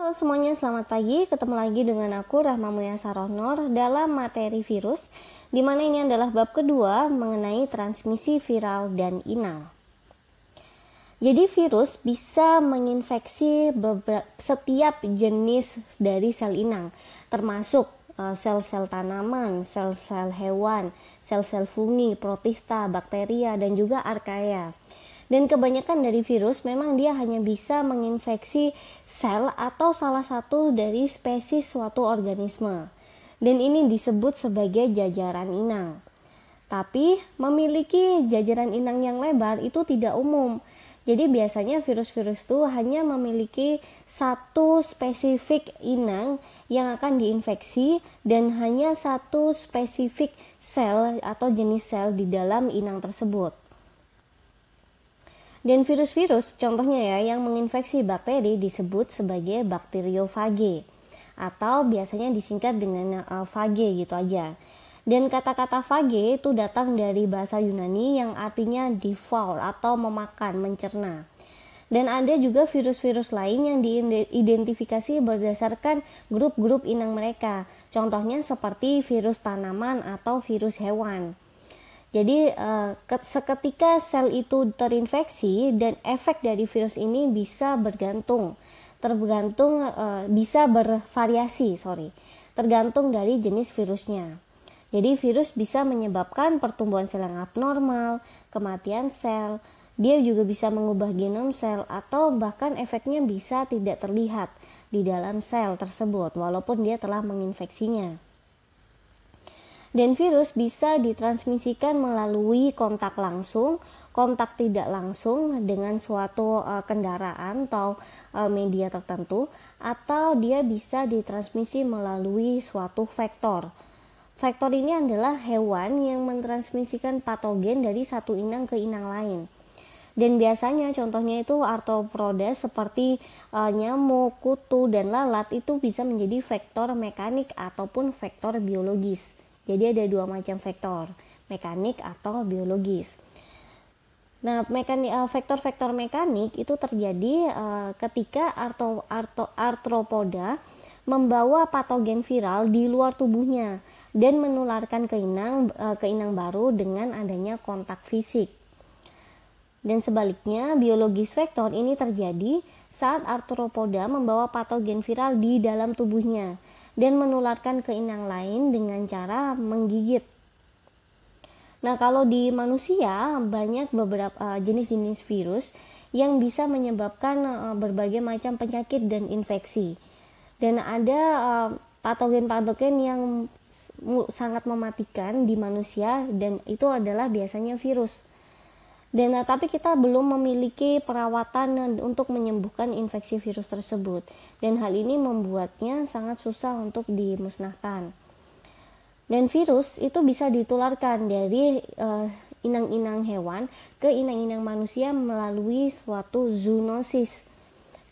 Halo semuanya, selamat pagi. Ketemu lagi dengan aku Rahma Mulya Saronor dalam materi virus, di mana ini adalah bab kedua mengenai transmisi viral dan inal. Jadi virus bisa menginfeksi setiap jenis dari sel inang, termasuk eh, sel-sel tanaman, sel-sel hewan, sel-sel fungi, protista, bakteria, dan juga arkaya. Dan kebanyakan dari virus memang dia hanya bisa menginfeksi sel atau salah satu dari spesies suatu organisme. Dan ini disebut sebagai jajaran inang. Tapi memiliki jajaran inang yang lebar itu tidak umum. Jadi biasanya virus-virus itu hanya memiliki satu spesifik inang yang akan diinfeksi dan hanya satu spesifik sel atau jenis sel di dalam inang tersebut. Dan virus-virus, contohnya ya, yang menginfeksi bakteri disebut sebagai bakteriofage atau biasanya disingkat dengan fage gitu aja. Dan kata-kata fage itu datang dari bahasa Yunani yang artinya devour atau memakan, mencerna. Dan ada juga virus-virus lain yang diidentifikasi berdasarkan grup-grup inang mereka. Contohnya seperti virus tanaman atau virus hewan. Jadi eh, seketika sel itu terinfeksi dan efek dari virus ini bisa bergantung, tergantung eh, bisa bervariasi, sorry, tergantung dari jenis virusnya. Jadi virus bisa menyebabkan pertumbuhan sel yang abnormal, kematian sel, dia juga bisa mengubah genom sel atau bahkan efeknya bisa tidak terlihat di dalam sel tersebut walaupun dia telah menginfeksinya. Dan virus bisa ditransmisikan melalui kontak langsung, kontak tidak langsung dengan suatu eh, kendaraan atau eh, media tertentu, atau dia bisa ditransmisi melalui suatu vektor. Vektor ini adalah hewan yang mentransmisikan patogen dari satu inang ke inang lain. Dan biasanya contohnya itu arthropoda seperti e, nyamuk, kutu, dan lalat itu bisa menjadi vektor mekanik ataupun vektor biologis. Jadi ada dua macam vektor, mekanik atau biologis. Nah, mekanik, eh, vektor-vektor mekanik itu terjadi eh, ketika arto, arto, artropoda membawa patogen viral di luar tubuhnya dan menularkan ke inang, eh, ke inang baru dengan adanya kontak fisik. Dan sebaliknya, biologis vektor ini terjadi saat artropoda membawa patogen viral di dalam tubuhnya dan menularkan ke inang lain dengan cara menggigit. Nah, kalau di manusia banyak beberapa eh, jenis-jenis virus yang bisa menyebabkan eh, berbagai macam penyakit dan infeksi. Dan ada eh, patogen-patogen yang sangat mematikan di manusia dan itu adalah biasanya virus dan eh, tapi kita belum memiliki perawatan eh, untuk menyembuhkan infeksi virus tersebut dan hal ini membuatnya sangat susah untuk dimusnahkan dan virus itu bisa ditularkan dari eh, inang-inang uh, hewan ke inang-inang manusia melalui suatu zoonosis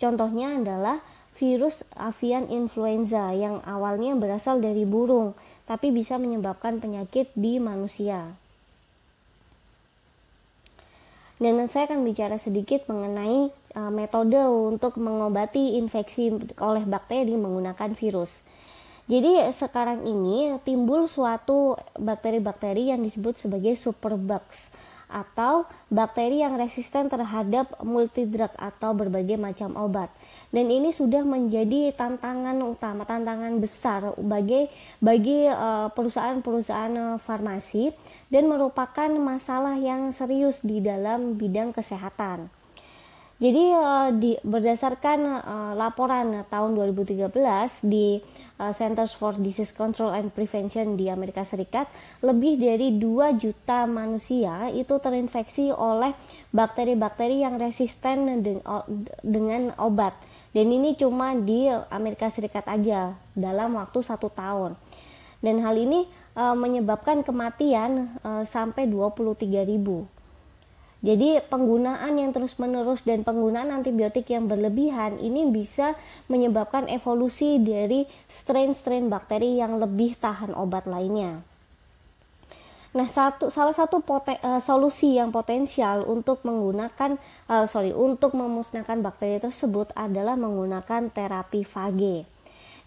contohnya adalah virus avian influenza yang awalnya berasal dari burung tapi bisa menyebabkan penyakit di manusia dan saya akan bicara sedikit mengenai uh, metode untuk mengobati infeksi oleh bakteri menggunakan virus. Jadi e, sekarang ini timbul suatu bakteri-bakteri yang disebut sebagai superbugs atau bakteri yang resisten terhadap multidrug atau berbagai macam obat. Dan ini sudah menjadi tantangan utama, tantangan besar bagi bagi eh, perusahaan-perusahaan eh, farmasi dan merupakan masalah yang serius di dalam bidang kesehatan. Jadi uh, di berdasarkan uh, laporan tahun 2013 di uh, Centers for Disease Control and Prevention di Amerika Serikat, lebih dari 2 juta manusia itu terinfeksi oleh bakteri-bakteri yang resisten de dengan obat. Dan ini cuma di Amerika Serikat aja dalam waktu satu tahun. Dan hal ini uh, menyebabkan kematian uh, sampai 23 ribu jadi penggunaan yang terus-menerus dan penggunaan antibiotik yang berlebihan ini bisa menyebabkan evolusi dari strain-strain bakteri yang lebih tahan obat lainnya. Nah, satu salah satu poten, uh, eh, solusi yang potensial untuk menggunakan uh, sorry untuk memusnahkan bakteri tersebut adalah menggunakan terapi fage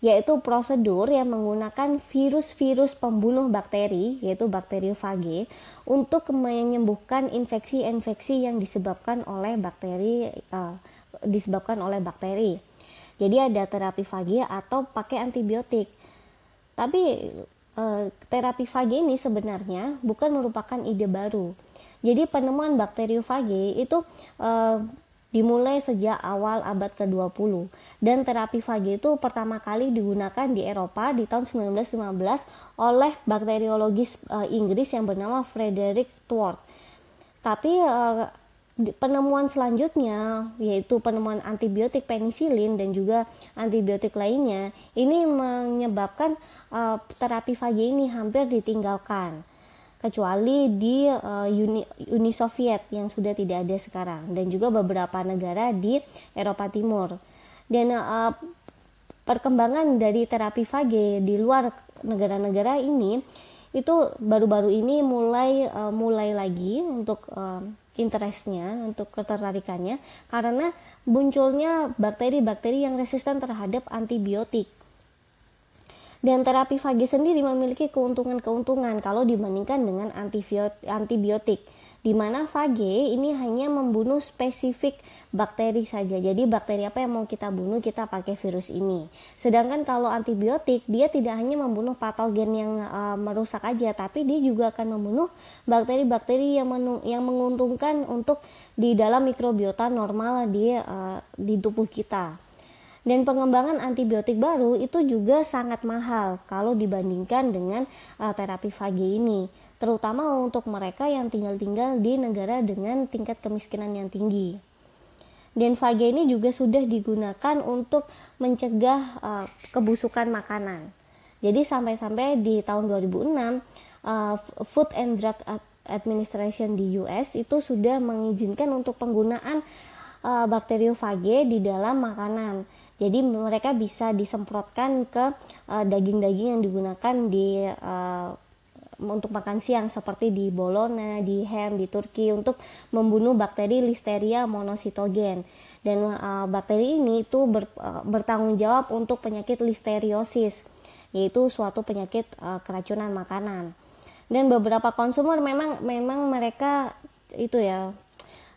yaitu prosedur yang menggunakan virus-virus pembunuh bakteri, yaitu bakteriofage, untuk menyembuhkan infeksi-infeksi yang disebabkan oleh bakteri uh, disebabkan oleh bakteri. Jadi ada terapi fage atau pakai antibiotik. Tapi uh, terapi fage ini sebenarnya bukan merupakan ide baru. Jadi penemuan bakteriofage itu uh, dimulai sejak awal abad ke-20 dan terapi fage itu pertama kali digunakan di Eropa di tahun 1915 oleh bakteriologis uh, Inggris yang bernama Frederick Tward. Tapi uh, penemuan selanjutnya yaitu penemuan antibiotik penisilin dan juga antibiotik lainnya ini menyebabkan uh, terapi fage ini hampir ditinggalkan kecuali di uh, Uni, Uni Soviet yang sudah tidak ada sekarang dan juga beberapa negara di Eropa Timur. Dan uh, perkembangan dari terapi fage di luar negara-negara ini itu baru-baru ini mulai uh, mulai lagi untuk uh, interestnya untuk ketertarikannya karena munculnya bakteri-bakteri yang resisten terhadap antibiotik dan terapi fagi sendiri memiliki keuntungan-keuntungan kalau dibandingkan dengan antibiotik di mana fage ini hanya membunuh spesifik bakteri saja. Jadi bakteri apa yang mau kita bunuh kita pakai virus ini. Sedangkan kalau antibiotik dia tidak hanya membunuh patogen yang uh, merusak aja, tapi dia juga akan membunuh bakteri-bakteri yang yang menguntungkan untuk di dalam mikrobiota normal di uh, di tubuh kita dan pengembangan antibiotik baru itu juga sangat mahal kalau dibandingkan dengan uh, terapi fage ini terutama untuk mereka yang tinggal-tinggal di negara dengan tingkat kemiskinan yang tinggi. Dan fage ini juga sudah digunakan untuk mencegah uh, kebusukan makanan. Jadi sampai-sampai di tahun 2006 uh, eh, Food and Drug Administration di US itu sudah mengizinkan untuk penggunaan uh, bakteriofage di dalam makanan jadi mereka bisa disemprotkan ke eh, daging-daging uh, yang digunakan di uh, untuk makan siang seperti di Bologna, di ham, di Turki untuk membunuh bakteri Listeria monositogen. Dan uh, bakteri ini itu ber, uh, bertanggung jawab untuk penyakit listeriosis, yaitu suatu penyakit uh, keracunan makanan. Dan beberapa konsumen memang memang mereka itu ya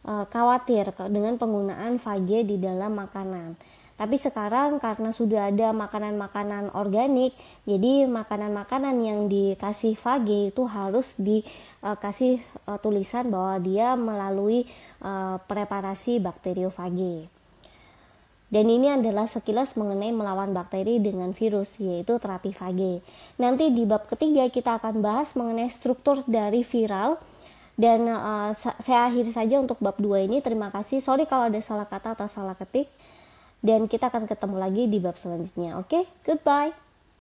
khawatir dengan penggunaan fage di dalam makanan. Tapi sekarang karena sudah ada makanan-makanan organik, jadi makanan-makanan yang dikasih fage itu harus dikasih eh, eh, tulisan bahwa dia melalui eh, preparasi bakteriofage. Dan ini adalah sekilas mengenai melawan bakteri dengan virus, yaitu terapi fage. Nanti di bab ketiga kita akan bahas mengenai struktur dari viral, dan uh, saya akhiri saja untuk bab dua ini. Terima kasih. Sorry kalau ada salah kata atau salah ketik dan kita akan ketemu lagi di bab selanjutnya. Oke, okay? goodbye.